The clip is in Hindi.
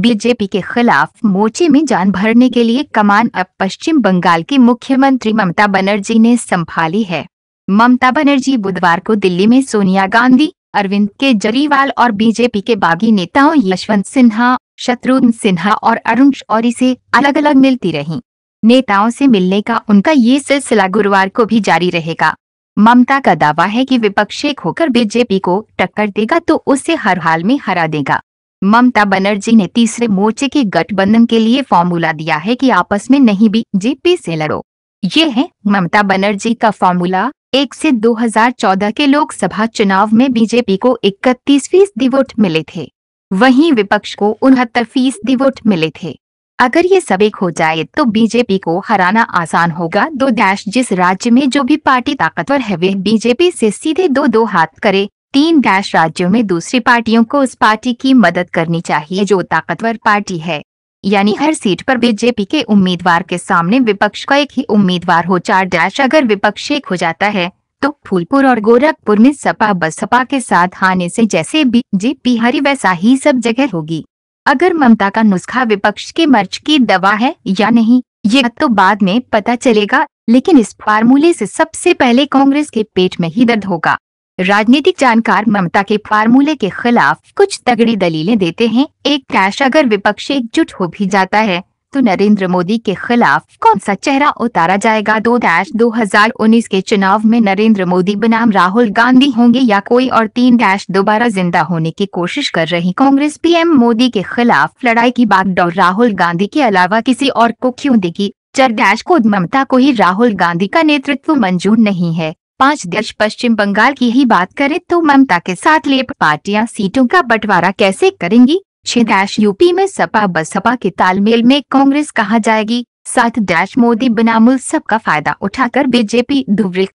बीजेपी के खिलाफ मोर्चे में जान भरने के लिए कमान अब पश्चिम बंगाल की मुख्यमंत्री ममता बनर्जी ने संभाली है ममता बनर्जी बुधवार को दिल्ली में सोनिया गांधी अरविंद केजरीवाल और बीजेपी के बागी नेताओं यशवंत सिन्हा शत्रुघ्न सिन्हा और अरुण शौरी से अलग अलग मिलती रहीं। नेताओं से मिलने का उनका ये सिलसिला गुरुवार को भी जारी रहेगा ममता का दावा है कि विपक्ष एक होकर बीजेपी को टक्कर देगा तो उसे हर हाल में हरा देगा ममता बनर्जी ने तीसरे मोर्चे के गठबंधन के लिए फॉर्मूला दिया है कि आपस में नहीं भी जेपी से लड़ो ये है ममता बनर्जी का फॉर्मूला एक से 2014 के लोकसभा चुनाव में बीजेपी को इकतीस फीसदी वोट मिले थे वहीं विपक्ष को उनहत्तर फीसदी वोट मिले थे अगर ये सब एक हो जाए तो बीजेपी को हराना आसान होगा दो डैश जिस राज्य में जो भी पार्टी ताकतवर है वे बीजेपी से सीधे दो दो हाथ करे तीन डैश राज्यों में दूसरी पार्टियों को उस पार्टी की मदद करनी चाहिए जो ताकतवर पार्टी है यानी हर सीट पर बीजेपी के उम्मीदवार के सामने विपक्ष का एक ही उम्मीदवार हो चार डैश अगर विपक्ष एक हो जाता है तो फूलपुर और गोरखपुर में सपा बसपा के साथ आने से जैसे बीजेपी हरी वैसा ही सब जगह होगी अगर ममता का नुस्खा विपक्ष के मर्च की दवा है या नहीं ये तो बाद में पता चलेगा लेकिन इस फार्मूले से सबसे पहले कांग्रेस के पेट में ही दर्द होगा राजनीतिक जानकार ममता के फार्मूले के खिलाफ कुछ तगड़ी दलीलें देते हैं एक कैश अगर विपक्ष एकजुट हो भी जाता है तो नरेंद्र मोदी के खिलाफ कौन सा चेहरा उतारा जाएगा दो डैश दो हजार उन्नीस के चुनाव में नरेंद्र मोदी बनाम राहुल गांधी होंगे या कोई और तीन डैश दोबारा जिंदा होने की कोशिश कर रही कांग्रेस पीएम मोदी के खिलाफ लड़ाई की बागडोर राहुल गांधी के अलावा किसी और को क्यों देगी चार डैश को ममता को ही राहुल गांधी का नेतृत्व मंजूर नहीं है पांच देश पश्चिम बंगाल की ही बात करें तो ममता के साथ लेप पार्टियां सीटों का बंटवारा कैसे करेंगी छह डैश यूपी में सपा बसपा के तालमेल में कांग्रेस कहा जाएगी सात डैश मोदी बनामुल सबका फायदा उठाकर बीजेपी दुवरे